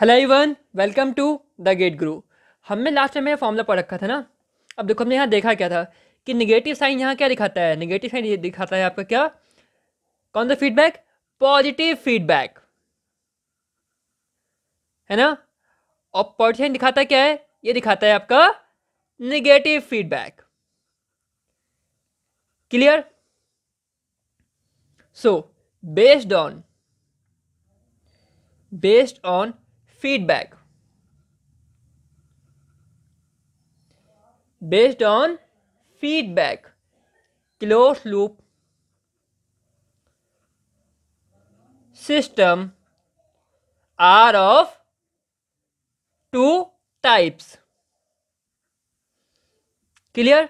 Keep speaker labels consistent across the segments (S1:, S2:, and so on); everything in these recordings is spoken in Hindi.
S1: hello everyone welcome to the GATE guru हमने लास्ट टाइम में फॉर्मूला पढ़ रखा था ना अब देखो हमने यहाँ देखा क्या था कि निगेटिव साइन यहाँ क्या दिखाता है निगेटिव साइन ये दिखाता है आपका क्या कौन सा फीडबैक पॉजिटिव फीडबैक है ना और पॉजिटिव दिखाता क्या है ये दिखाता है आपका negative feedback clear So, based on based on feedback based on feedback closed loop system are of two types clear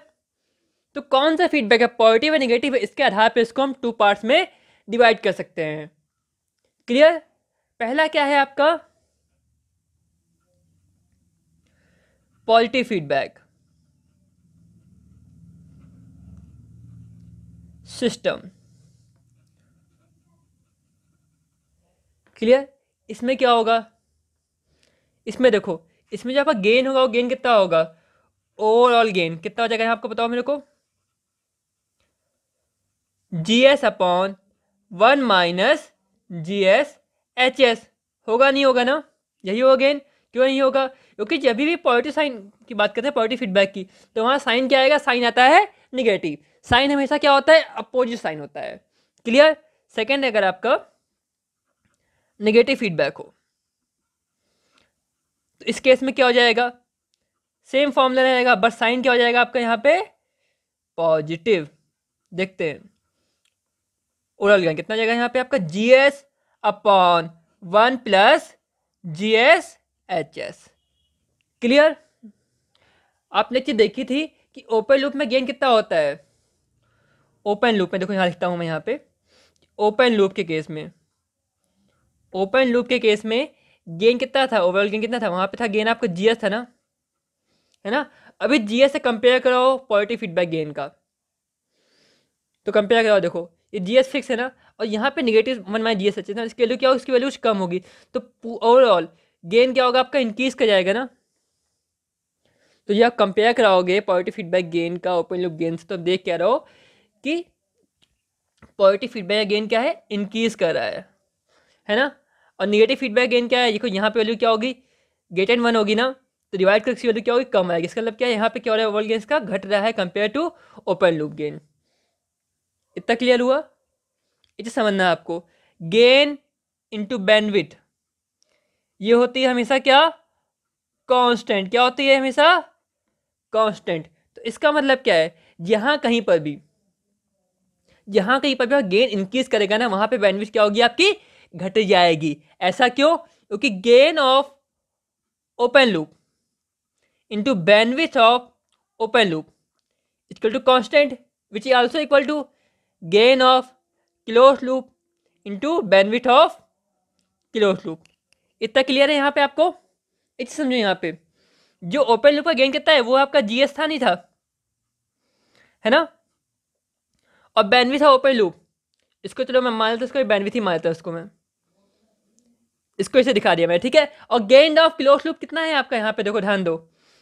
S1: तो कौन सा फीडबैक है पॉजिटिव या निगेटिव इसके आधार पर इसको हम टू पार्ट्स में डिवाइड कर सकते हैं क्लियर पहला क्या है आपका पॉजिटिव फीडबैक सिस्टम क्लियर इसमें क्या होगा इसमें देखो इसमें जो आपका गेन होगा वो गेन कितना होगा ओवरऑल गेन कितना हो जाएगा आपको बताओ मेरे को G S upon one minus G S H S होगा नहीं होगा ना यही होगा अगेन क्यों नहीं होगा क्योंकि जब भी पॉजिटिव साइन की बात करते हैं पॉजिटिव फीडबैक की तो वहाँ साइन क्या आएगा साइन आता है निगेटिव साइन हमेशा क्या होता है अपोजिट साइन होता है क्लियर सेकेंड अगर आपका निगेटिव फीडबैक हो तो इस केस में क्या हो जाएगा सेम फॉर्मूला रहेगा बट साइन क्या हो जाएगा आपका यहाँ पे पॉजिटिव देखते हैं ओरल ज्ञान कितना जाएगा यहाँ पे आपका G S upon one plus G S H S clear आपने चीज़ देखी थी कि ओपन लूप में गेन कितना होता है ओपन लूप में देखो यहाँ लिखता हूँ मैं यहाँ पे ओपन लूप के केस में ओपन लूप के केस में गेन कितना था ओवरऑल गेन कितना था वहाँ पे था गेन आपका जीएस था ना है ना अभी जीएस से कंपेयर कराओ पॉजिटिव फीडबैक गेन का तो कंपेयर कराओ देखो ये जी एस फिक्स है ना और यहाँ पे negative one minus G S H है ना इसकी वैल्यू क्या होगी इसकी वैल्यू कुछ कम होगी तो ओवरऑल गेन क्या होगा आपका इंक्रीज कर जाएगा ना तो ये आप कंपेयर कराओगे पॉजिटिव फीडबैक गेन का ओपन लुक गेन से तो देख क्या रहे हो कि पॉजिटिव फीडबैक गेन क्या है इंक्रीज कर रहा है है ना और निगेटिव फीडबैक गेन क्या है देखो यहाँ पे वैल्यू क्या होगी गेट एंड वन होगी ना तो डिवाइड करके वैल्यू क्या होगी कम आएगी इसका मतलब क्या है यहाँ पे क्या हो रहा है ओवरऑल गेन का घट रहा है compare to open loop gain इतना क्लियर हुआ इसे समझना है आपको गेन इंटू बैंडविथ ये होती है हमेशा क्या कांस्टेंट क्या होती है हमेशा कांस्टेंट तो इसका मतलब क्या है जहां कहीं पर भी जहां कहीं पर भी गेन इंक्रीज करेगा ना वहां पे बैंडविथ क्या होगी आपकी घट जाएगी ऐसा क्यों क्योंकि gain of open loop into bandwidth of open loop equal to constant which is also equal to gain of closed loop into bandwidth of closed loop इतना क्लियर है यहाँ पे आपको इसे समझो यहाँ पे जो ओपन लूप का गेन कितना है वो आपका जीएस था नहीं था है ना और बैनवी था ओपन लूप इसको चलो मैं मान लेता इसको बैनवी थी मान लेता इसको मैं इसको इसे दिखा दिया मैं ठीक है और गेन ऑफ क्लोज लूप कितना है आपका यहाँ पे देखो ध्यान दो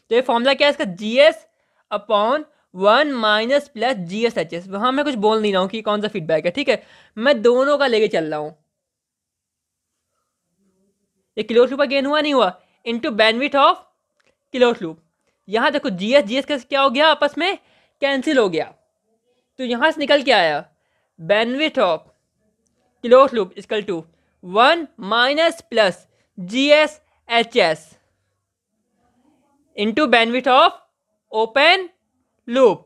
S1: तो ये फॉर्मूला क्या है इसका G S upon one minus plus G S H S वहाँ मैं कुछ बोल नहीं रहा हूँ कि कौन सा फीडबैक है ठीक है मैं दोनों का लेके चल रहा हूँ ये क्लोज लूप का गेन हुआ नहीं हुआ into bandwidth of close loop यहाँ देखो जी एस जी एस का क्या हो गया आपस में कैंसिल हो गया तो यहाँ से निकल के आया bandwidth of close loop is equal to one minus plus G S H S into bandwidth of open loop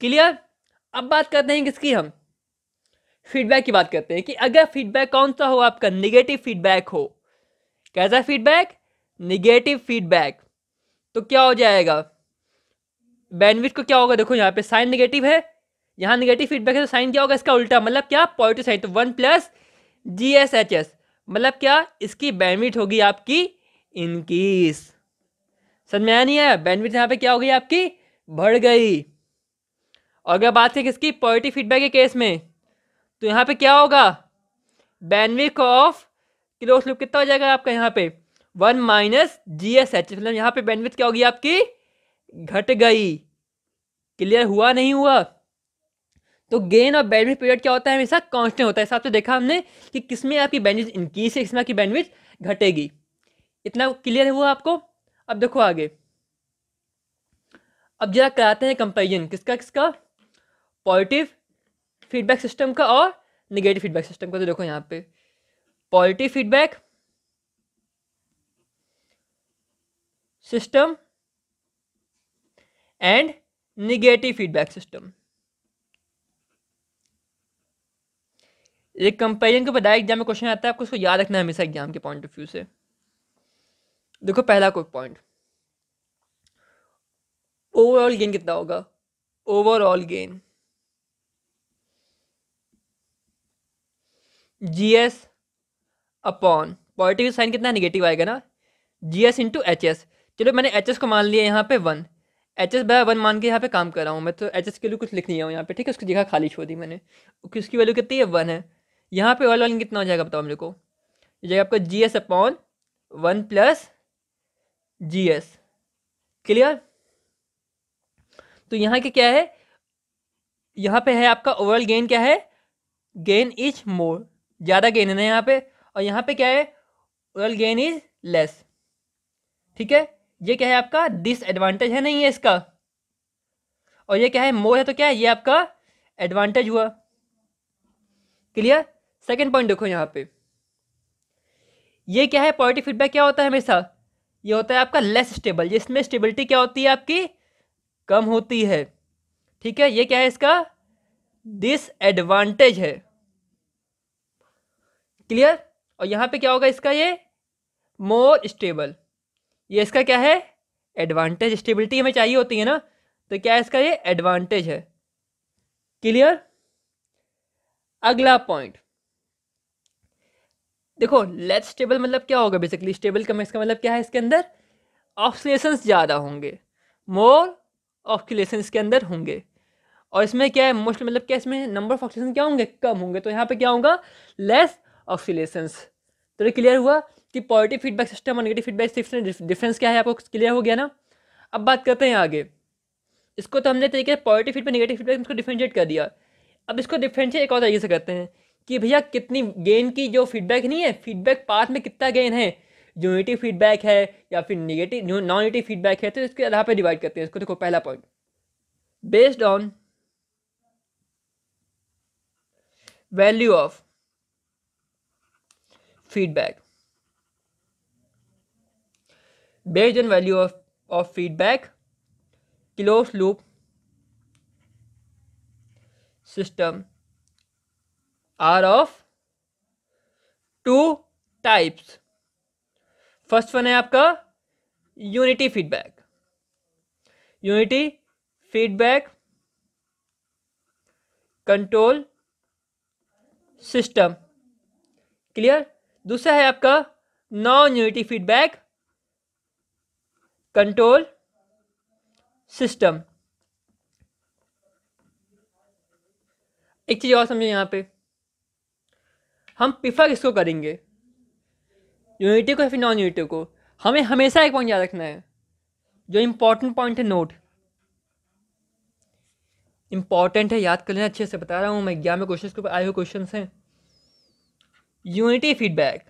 S1: clear अब बात करते हैं किसकी हम फीडबैक की बात करते हैं कि अगर फीडबैक कौन सा हो आपका निगेटिव फीडबैक हो कैसा फीडबैक निगेटिव फीडबैक तो क्या हो जाएगा बैनविट को क्या होगा देखो यहाँ पे साइन निगेटिव है यहाँ निगेटिव फीडबैक है तो साइन क्या होगा इसका उल्टा मतलब क्या पॉजिटिव साइन तो one plus G S H S मतलब क्या इसकी बैनविट होगी आपकी इनकीस समझ में आया नहीं है बैनविट यहाँ पे क्या होगी आपकी बढ़ गई और अगर बात है किसकी पॉजिटिव फीडबैक के केस में तो यहाँ पे क्या होगा बैनविक ऑफ क्लोज लूप कितना हो जाएगा आपका यहाँ पे one minus G S H मतलब यहाँ पे बैनविथ क्या होगी आपकी घट गई क्लियर हुआ नहीं हुआ तो गेन और बैनविथ पीरियड क्या होता है हमेशा कांस्टेंट होता है साथ तो देखा हमने कि किसमें आपकी बैंडविथ इंक्रीज है किसमें आपकी बैंडविथ घटेगी इतना क्लियर हुआ आपको अब देखो आगे अब जरा कराते हैं कंपेरिजन किसका किसका पॉजिटिव फीडबैक सिस्टम का और निगेटिव फीडबैक सिस्टम का तो देखो यहाँ पे positive feedback system and negative feedback system एक कंपेरिजन के बताया एग्जाम में क्वेश्चन आता है आपको उसको याद रखना है हमेशा एग्जाम के पॉइंट ऑफ व्यू से देखो पहला कोई पॉइंट ओवरऑल गेन कितना होगा overall gain G S upon positive sign कितना निगेटिव आएगा ना G S into H S चलो मैंने एच एस को मान लिया यहाँ पे one H S by one मान के यहाँ पे काम कर रहा हूँ मैं तो एच एस के लिए कुछ लिख नहीं आऊँ यहाँ पे ठीक है उसकी जगह खाली छोड़ दी मैंने उसकी वैल्यू कितनी है वन है यहाँ पे ओवरऑल कितना हो जाएगा बताओ मेरे को ये जाएगा आपका G S upon one plus G S clear तो यहाँ के क्या है यहाँ पे है आपका ओवरऑल गेन क्या है गेन इज मोर ज़्यादा गेन है ना यहाँ पे और यहाँ पे क्या है ओवरऑल गेन इज लेस ठीक है ये क्या है आपका डिसएडवांटेज है नहीं है इसका और ये क्या है मोर है तो क्या है ये आपका एडवांटेज हुआ क्लियर सेकेंड पॉइंट देखो यहाँ पे ये क्या है पॉजिटिव फीडबैक क्या होता है हमेशा ये होता है आपका लेस स्टेबल जिसमें स्टेबिलिटी क्या होती है आपकी कम होती है ठीक है ये क्या है इसका डिसएडवांटेज है क्लियर और यहाँ पे क्या होगा इसका ये मोर स्टेबल ये इसका क्या है एडवांटेज स्टेबिलिटी हमें चाहिए होती है ना तो क्या है इसका ये एडवांटेज है क्लियर अगला पॉइंट देखो लेस स्टेबल मतलब क्या होगा बेसिकली स्टेबल का इसका मतलब क्या है इसके अंदर ऑप्शलेशन ज़्यादा होंगे मोर ऑक्सीलेशन इसके अंदर होंगे और इसमें क्या है मोस्ट मतलब क्या इसमें नंबर ऑफ ऑक्सीजन क्या होंगे कम होंगे तो यहाँ पे क्या होगा लेस ऑक्सीलेशंस तो ये क्लियर हुआ कि पॉजिटिव फीडबैक सिस्टम और नेगेटिव फीडबैक सिस्टम डिफरेंस क्या है आपको क्लियर हो गया ना अब बात करते हैं आगे इसको तो हमने तरीके से पॉजिटिव फीडबैक नेगेटिव फीडबैक इसको डिफ्रेंशिएट कर दिया अब इसको डिफ्रेंशिएट एक और तरीके से करते हैं कि भैया कितनी गेन की जो फीडबैक नहीं है फीडबैक पाथ में कितना गेन है यूनिटिव फीडबैक है या फिर निगेटिव नॉन यूनिटिव फीडबैक है तो इसके आधार पर डिवाइड करते हैं इसको देखो पहला point based on value of feedback based on value of of feedback close loop system are of two types first one है आपका unity feedback unity feedback control system clear दूसरा है आपका non unity feedback control system एक चीज़ और समझे यहां पे हम पिफा किसको करेंगे यूनिटी को या फिर नॉन यूनिटी को हमें हमेशा एक पॉइंट याद रखना है जो इम्पोर्टेंट पॉइंट है नोट इम्पॉर्टेंट है याद कर लेना अच्छे से बता रहा हूँ मैं एग्जाम में क्वेश्चन के ऊपर आए हुए क्वेश्चन हैं unity feedback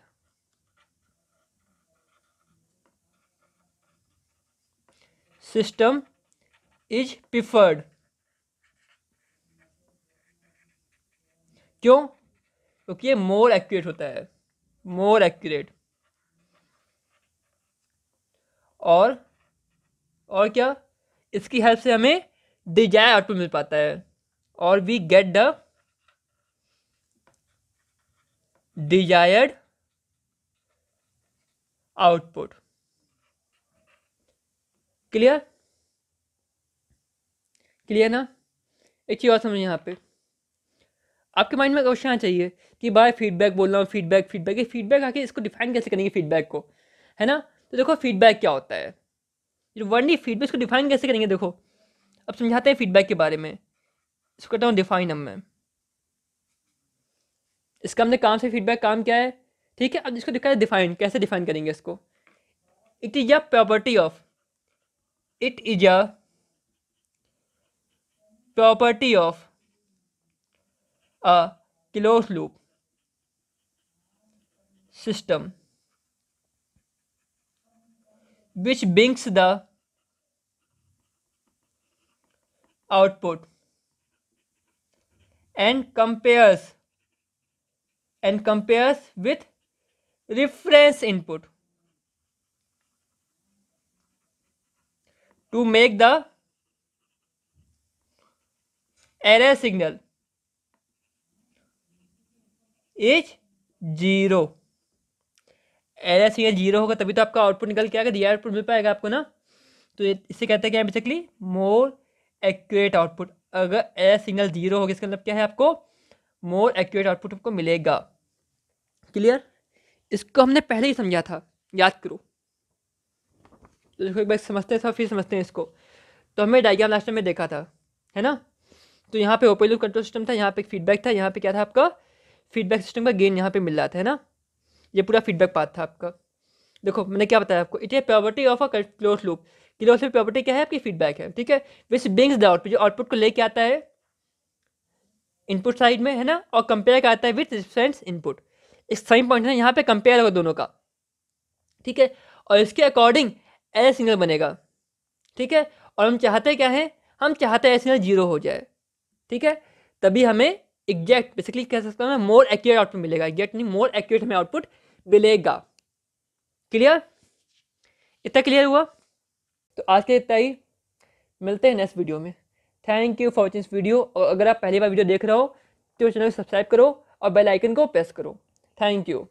S1: system is preferred क्यों क्योंकि ये मोर एक्यूरेट होता है मोर एक्यूरेट और और क्या इसकी हेल्प से हमें डिजायर आउटपुट मिल पाता है और we get the desired output clear clear ना एक चीज़ और समझ यहाँ पे आपके माइंड में क्वेश्चन आना चाहिए कि भाई फीडबैक बोल रहा हूँ फीडबैक फीडबैक ये फीडबैक आके इसको डिफाइन कैसे करेंगे फीडबैक को है ना तो देखो फीडबैक क्या होता है जो वर्ड नहीं फीडबैक इसको डिफाइन कैसे करेंगे देखो अब समझाते हैं फीडबैक के बारे में इसको कहता हूँ डिफाइन अब मैं इसका हमने काम से फीडबैक काम क्या है ठीक है अब इसको दिखाया डिफाइन कैसे डिफाइन करेंगे इसको it is a property of it is a property of a close loop system which brings the output and compares and compares with reference input to make the error signal is 0 L S या जीरो होगा तभी तो आपका आउटपुट निकल के आएगा दिया आउटपुट मिल पाएगा आपको ना तो इससे कहते हैं क्या बेसिकली मोर एक्यूरेट आउटपुट अगर एल सिग्नल जीरो होगा इसका मतलब क्या है आपको मोर एक्यूरेट आउटपुट आपको मिलेगा क्लियर इसको हमने पहले ही समझा था याद करो तो देखो एक बार समझते हैं सब फिर समझते हैं इसको तो हमें डायग्राम लास्ट में देखा था है ना तो यहाँ पे ओपन लूप कंट्रोल सिस्टम था यहाँ पे फीडबैक था यहाँ पे क्या था आपका फीडबैक सिस्टम का गेन यहाँ पे मिल रहा था है ना ये पूरा फीडबैक पाथ था आपका देखो मैंने क्या बताया आपको it a property of a close loop close loop property क्या है आपकी फीडबैक है ठीक है विच ब्रिंग्स द आउटपुट जो आउटपुट को लेके आता है इनपुट साइड में है ना और कंपेयर कराता है विथ रिफरेंस इनपुट इस साइन पॉइंट है यहाँ पे कंपेयर होगा दोनों का ठीक है और इसके अकॉर्डिंग एल सिग्नल बनेगा ठीक है और हम चाहते क्या है हम चाहते हैं एल सिग्नल जीरो हो जाए ठीक है तभी हमें एग्जैक्ट बेसिकली कह सकता हूँ मोर एक्यूरेट आउटपुट मिलेगा एग्जैक्ट नहीं मोर एक्यूरेट हमें आउटपुट मिलेगा क्लियर इतना क्लियर हुआ तो आज के इतना ही मिलते हैं नेक्स्ट वीडियो में thank you for watching video और अगर आप पहली बार वीडियो देख रहे हो तो चैनल को सब्सक्राइब करो और बेल आइकन को प्रेस करो थैंक यू